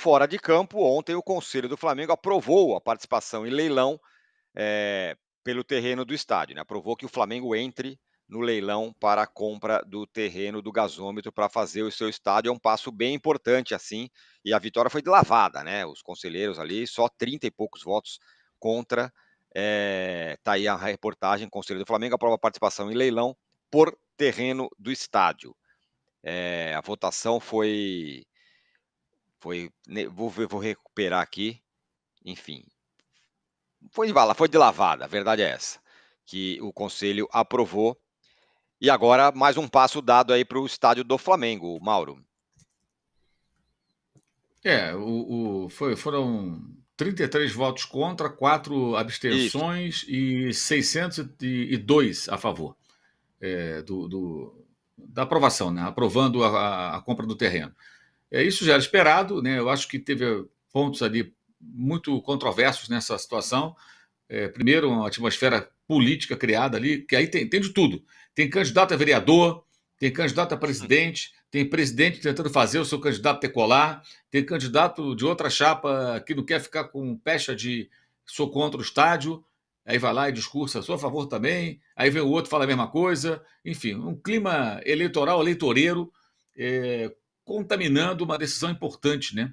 Fora de campo, ontem o Conselho do Flamengo aprovou a participação em leilão é, pelo terreno do estádio, né? aprovou que o Flamengo entre no leilão para a compra do terreno do gasômetro para fazer o seu estádio. É um passo bem importante, assim, e a vitória foi de lavada, né? Os conselheiros ali, só 30 e poucos votos contra. É, tá aí a reportagem, Conselho do Flamengo aprova a participação em leilão por terreno do estádio. É, a votação foi foi. Vou, vou recuperar aqui. Enfim. Foi de, foi de lavada, a verdade é essa. Que o Conselho aprovou. E agora, mais um passo dado aí para o estádio do Flamengo, Mauro. É, o, o, foi, foram 33 votos contra, 4 abstenções Isso. e 602 a favor é, do, do, da aprovação, né? aprovando a, a, compra do terreno. É, isso já era esperado, né? Eu acho que teve eh, pontos ali muito controversos nessa situação. É, primeiro, uma atmosfera política criada ali, que aí tem, tem de tudo. Tem candidato a vereador, tem candidato a presidente, tem presidente tentando fazer o seu candidato decolar, tem candidato de outra chapa que não quer ficar com pecha de sou contra o estádio, aí vai lá e discursa, sou a favor também, aí vem o outro fala a mesma coisa, enfim, um clima eleitoral, eleitoreiro, é, contaminando uma decisão importante né,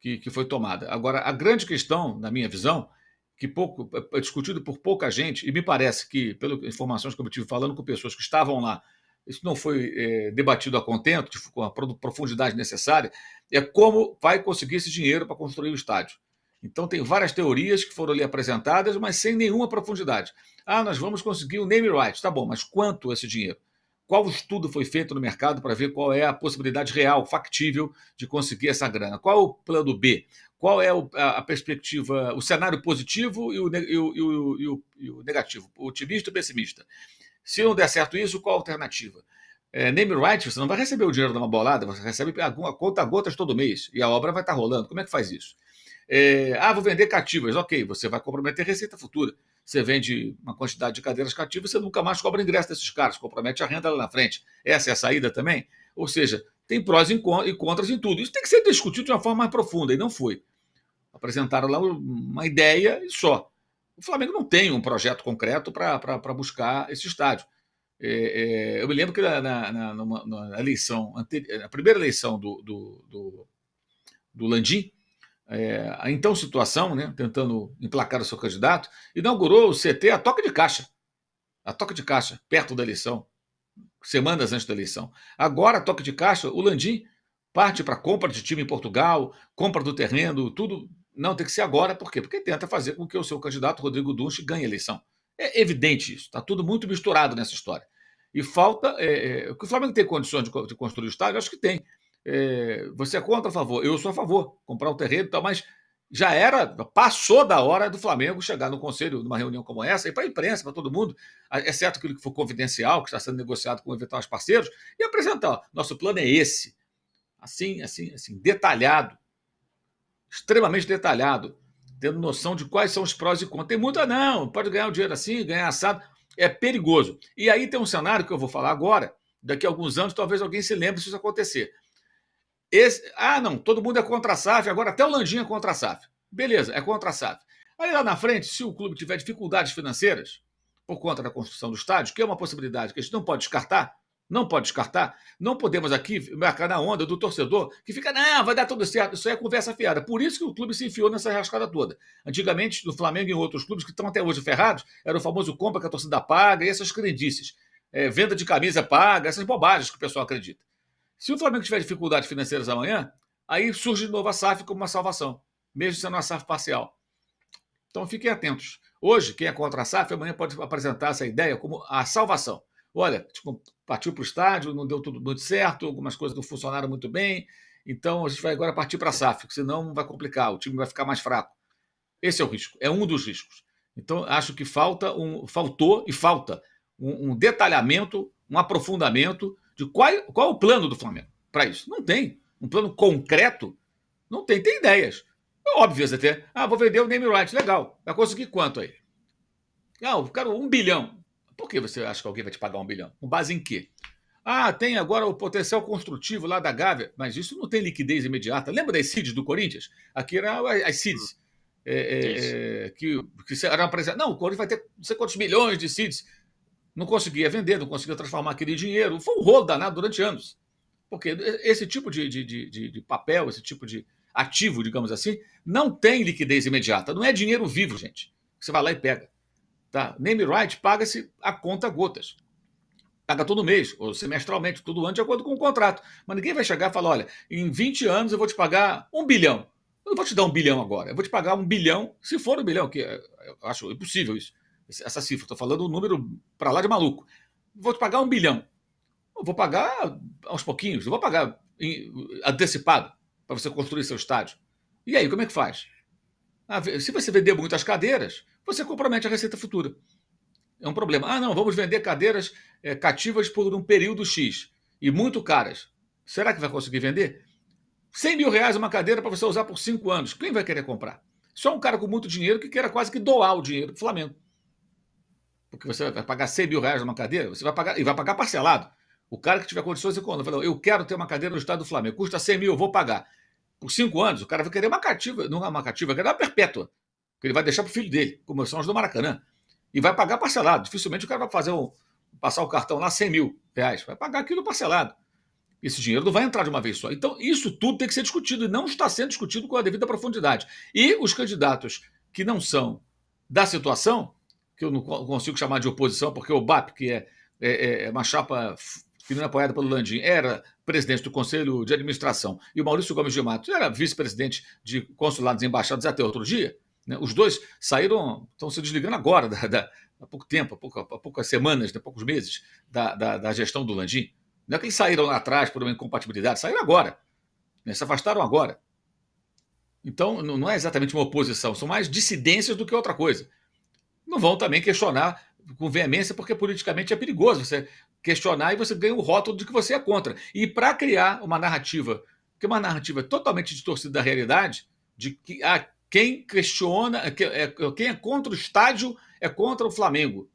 que, que foi tomada. Agora, a grande questão, na minha visão, que pouco, é, é discutido por pouca gente, e me parece que, pelas informações que eu tive falando com pessoas que estavam lá, isso não foi é, debatido a contento, com a profundidade necessária, é como vai conseguir esse dinheiro para construir o estádio. Então, tem várias teorias que foram ali apresentadas, mas sem nenhuma profundidade. Ah, nós vamos conseguir o name right, tá bom, mas quanto esse dinheiro? Qual estudo foi feito no mercado para ver qual é a possibilidade real, factível, de conseguir essa grana? Qual é o plano B? Qual é a perspectiva, o cenário positivo e o, e o, e o, e o negativo, otimista e pessimista? Se não der certo isso, qual a alternativa? É, name right, você não vai receber o dinheiro de uma bolada, você recebe alguma conta gotas todo mês e a obra vai estar rolando. Como é que faz isso? É, ah, vou vender cativas. Ok, você vai comprometer receita futura você vende uma quantidade de cadeiras cativas, você nunca mais cobra ingresso desses caras, compromete a renda lá na frente. Essa é a saída também? Ou seja, tem prós e contras em tudo. Isso tem que ser discutido de uma forma mais profunda, e não foi. Apresentaram lá uma ideia e só. O Flamengo não tem um projeto concreto para buscar esse estádio. É, é, eu me lembro que na, na, na, na eleição, anterior, na primeira eleição do, do, do, do Landim, é, a então situação, né, tentando emplacar o seu candidato, inaugurou o CT a toca de caixa. A toca de caixa, perto da eleição, semanas antes da eleição. Agora, a toca de caixa, o Landim parte para compra de time em Portugal, compra do terreno, tudo. Não, tem que ser agora, por quê? Porque tenta fazer com que o seu candidato, Rodrigo Dunch, ganhe a eleição. É evidente isso, está tudo muito misturado nessa história. E falta. É, é, o que o Flamengo tem condições de, de construir o estádio? Acho que tem. É, você é contra a favor? Eu sou a favor, comprar um terreno e tal, mas já era, passou da hora do Flamengo chegar no conselho, numa reunião como essa, e para a imprensa, para todo mundo, exceto ah, é aquilo que for confidencial, que está sendo negociado com eventuais parceiros, e apresentar: ó, nosso plano é esse. Assim, assim, assim, detalhado. Extremamente detalhado. Tendo noção de quais são os prós e contras. Tem muita, ah, não, pode ganhar o um dinheiro assim, ganhar assado. É perigoso. E aí tem um cenário que eu vou falar agora. Daqui a alguns anos, talvez alguém se lembre se isso acontecer. Esse, ah, não, todo mundo é contra a SAF, agora até o Landinha é contra a SAF. Beleza, é contra a SAF. Aí lá na frente, se o clube tiver dificuldades financeiras por conta da construção do estádio, que é uma possibilidade que a gente não pode descartar, não pode descartar, não podemos aqui marcar na onda do torcedor que fica, não, vai dar tudo certo, isso aí é conversa fiada. Por isso que o clube se enfiou nessa rascada toda. Antigamente, no Flamengo e em outros clubes que estão até hoje ferrados, era o famoso compra que a torcida paga e essas crendices. É, venda de camisa paga, essas bobagens que o pessoal acredita. Se o Flamengo tiver dificuldades financeiras amanhã, aí surge de novo a SAF como uma salvação, mesmo sendo uma SAF parcial. Então fiquem atentos. Hoje, quem é contra a SAF, amanhã pode apresentar essa ideia como a salvação. Olha, tipo, partiu para o estádio, não deu tudo muito certo, algumas coisas não funcionaram muito bem, então a gente vai agora partir para a SAF, senão vai complicar, o time vai ficar mais fraco. Esse é o risco, é um dos riscos. Então, acho que falta um, faltou e falta um, um detalhamento, um aprofundamento de qual, qual é o plano do Flamengo para isso. Não tem. Um plano concreto? Não tem. Tem ideias. É Óbvias até. Ah, vou vender o name rights. Legal. Vai conseguir quanto aí? Ah, eu quero um bilhão. Por que você acha que alguém vai te pagar um bilhão? Com base em quê? Ah, tem agora o potencial construtivo lá da Gávea, mas isso não tem liquidez imediata. Lembra das CIDs do Corinthians? Aqui eram as CIDs. Hum. É, é, que, que eram apresentadas. Não, o Corinthians vai ter não sei quantos milhões de CIDs não conseguia vender, não conseguia transformar aquele dinheiro. Foi um rolo danado durante anos. Porque esse tipo de, de, de, de, papel, esse tipo de ativo, digamos assim, não tem liquidez imediata. Não é dinheiro vivo, gente. Você vai lá e pega. Tá? Name right paga-se a conta gotas. Paga todo mês, ou semestralmente, todo ano, de acordo com o contrato. Mas ninguém vai chegar e falar: olha, em 20 anos eu vou te pagar um bilhão. Eu não vou te dar um bilhão agora, eu vou te pagar um bilhão, se for um bilhão, que é, eu acho impossível isso essa cifra, estou falando um número para lá de maluco. Vou te pagar um bilhão. Eu vou pagar aos pouquinhos, eu vou pagar em, antecipado para você construir seu estádio. E aí, como é que faz? Ah, se você vender muitas cadeiras, você compromete a receita futura. É um problema. Ah, não, vamos vender cadeiras é, cativas por um período X e muito caras. Será que vai conseguir vender? 100 mil reais uma cadeira para você usar por cinco anos. Quem vai querer comprar? Só um cara com muito dinheiro que queira quase que doar o dinheiro para o Flamengo porque você vai pagar 100 mil reais numa cadeira, você vai pagar e vai pagar parcelado. O cara que tiver condições econômicas, eu quero ter uma cadeira no estado do Flamengo, custa 100 mil, eu vou pagar. Por cinco anos, o cara vai querer uma cativa, não é uma cativa, quer dar uma perpétua, que ele vai deixar para o filho dele, como são os do Maracanã, e vai pagar parcelado. Dificilmente o cara vai fazer um, passar o cartão lá 100 mil reais, vai pagar aquilo parcelado. Esse dinheiro não vai entrar de uma vez só. Então, isso tudo tem que ser discutido e não está sendo discutido com a devida profundidade. E os candidatos que não são da situação que eu não consigo chamar de oposição, porque o BAP, que é, é, é, é uma chapa que não é apoiada pelo Landim, era presidente do Conselho de Administração, e o Maurício Gomes de Matos era vice-presidente de consulados e embaixadas até outro dia. Né? Os dois saíram, estão se desligando agora, da, da, há pouco tempo, há, há poucas semanas, há né? poucos meses, da, da, da gestão do Landim. Não é que eles saíram lá atrás por uma incompatibilidade, saíram agora. Né? Se afastaram agora. Então, não é exatamente uma oposição, são mais dissidências do que outra coisa não vão também questionar com veemência, porque politicamente é perigoso você questionar e você ganha o rótulo de que você é contra. E para criar uma narrativa, que é uma narrativa totalmente distorcida da realidade, de que a ah, quem questiona, que, é, quem é contra o estádio é contra o Flamengo.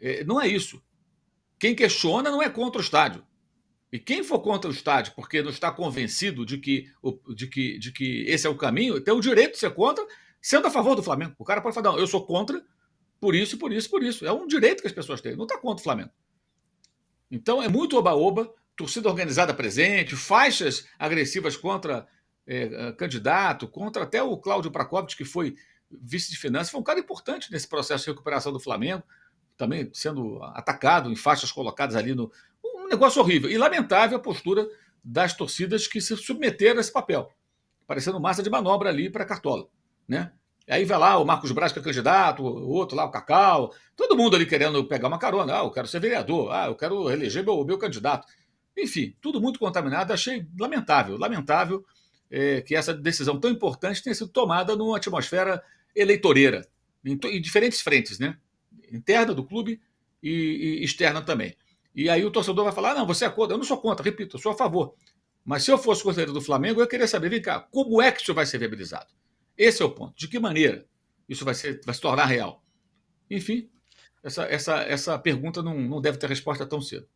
É, não é isso. Quem questiona não é contra o estádio. E quem for contra o estádio porque não está convencido de que, de que, de que esse é o caminho, tem o direito de ser contra, sendo a favor do Flamengo. O cara pode falar, não, eu sou contra, por isso, por isso, por isso. É um direito que as pessoas têm. Não está contra o Flamengo. Então é muito oba-oba, torcida organizada presente, faixas agressivas contra é, é candidato, contra até o Cláudio Pracopte, que foi vice de finanças, foi um cara importante nesse processo de recuperação do Flamengo, também sendo atacado em faixas colocadas ali no. Um negócio horrível. E lamentável a postura das torcidas que se submeteram a esse papel, parecendo massa de manobra ali para Cartola. Né? Aí vai lá o Marcos Braz, que é candidato, o outro lá, o Cacau, todo mundo ali querendo pegar uma carona. Ah, eu quero ser vereador, ah, eu quero eleger meu, meu candidato. Enfim, tudo muito contaminado. Achei lamentável, lamentável é, que essa decisão tão importante tenha sido tomada numa atmosfera eleitoreira, em, em diferentes frentes, né? Interna do clube e, e, externa também. E aí o torcedor vai falar: ah, não, você é contra. Eu não sou contra, repito, eu sou a favor. Mas se eu fosse conselheiro do Flamengo, eu queria saber, vem cá, como é que isso vai ser viabilizado? Esse é o ponto. De que maneira isso vai, ser, vai se tornar real? Enfim, essa, essa, essa pergunta não, não deve ter resposta tão cedo.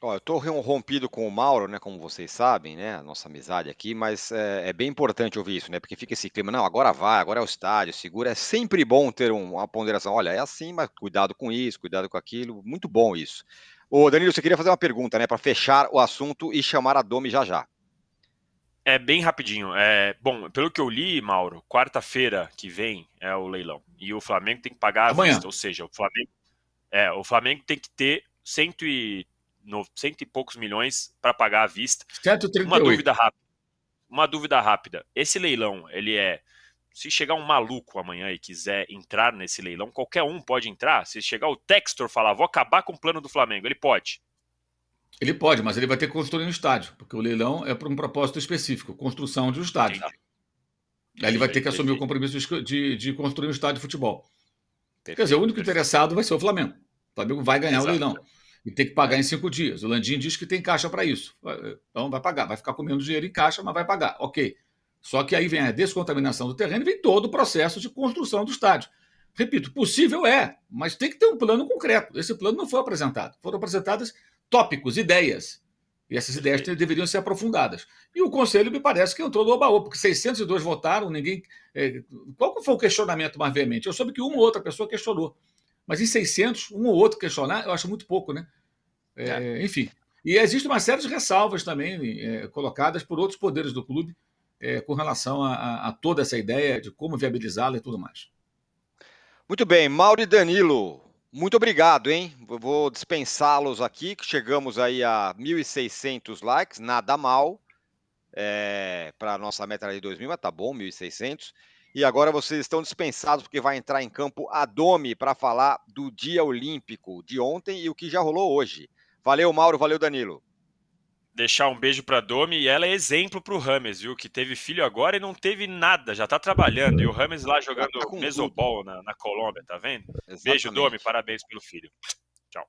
Ó, eu estou rompido com o Mauro, né? Como vocês sabem, né? Nossa amizade aqui, mas é, é, bem importante ouvir isso, né? Porque fica esse clima, não, agora vai, agora é o estádio, segura. É sempre bom ter um, uma ponderação. Olha, é assim, mas cuidado com isso, cuidado com aquilo. Muito bom isso. Ô, Danilo, você queria fazer uma pergunta, né? Para fechar o assunto e chamar a Domi já já. É bem rapidinho. É, bom, pelo que eu li, Mauro, quarta-feira que vem é o leilão. E o Flamengo tem que pagar Amanhã. a vista, ou seja, o Flamengo, é, o Flamengo tem que ter cento e, no, cento e poucos milhões para pagar à vista. 138. Uma dúvida rápida. Uma dúvida rápida. Esse leilão, ele é. Se chegar um maluco amanhã e quiser entrar nesse leilão, qualquer um pode entrar. Se chegar o Textor falar, vou acabar com o plano do Flamengo, ele pode. Ele pode, mas ele vai ter que construir um estádio, porque o leilão é para um propósito específico, construção de um estádio. Aí ele vai ter que assumir o compromisso de, de construir um estádio de futebol. Perfeito, Quer dizer, o único interessado vai ser o Flamengo. O Flamengo vai ganhar Exato. o leilão. E tem que pagar em cinco dias. O Landim diz que tem caixa para isso. Então vai pagar. Vai ficar comendo dinheiro em caixa, mas vai pagar. Ok. Só que aí vem a descontaminação do terreno e vem todo o processo de construção do estádio. Repito, possível é, mas tem que ter um plano concreto. Esse plano não foi apresentado. Foram apresentadas tópicos, ideias. E essas ideias deveriam ser aprofundadas. E o Conselho me parece que entrou no baú, porque 602 votaram, ninguém. É, qual foi o questionamento mais veemente? Eu soube que uma ou outra pessoa questionou. Mas em 600, um ou outro questionar, eu acho muito pouco, né? É, é. Enfim. E existe uma série de ressalvas também é, colocadas por outros poderes do clube é, com relação a, a toda essa ideia de como viabilizá-la e tudo mais. Muito bem, Mauro e Danilo, muito obrigado, hein? vou dispensá-los aqui, que chegamos aí a 1.600 likes, nada mal, é, eh, para a nossa meta de 2.000, mas tá bom, 1.600. E agora vocês estão dispensados, porque vai entrar em campo a Domi para falar do Dia Olímpico de ontem e o que já rolou hoje. Valeu, Mauro, valeu, Danilo deixar um beijo para Domi e ela é exemplo para o Rames, viu? Que teve filho agora e não teve nada, já está trabalhando. E o Rames lá tá jogando tá mesobol na, na Colômbia, tá vendo? Exatamente. Beijo, Domi, parabéns pelo filho. Tchau.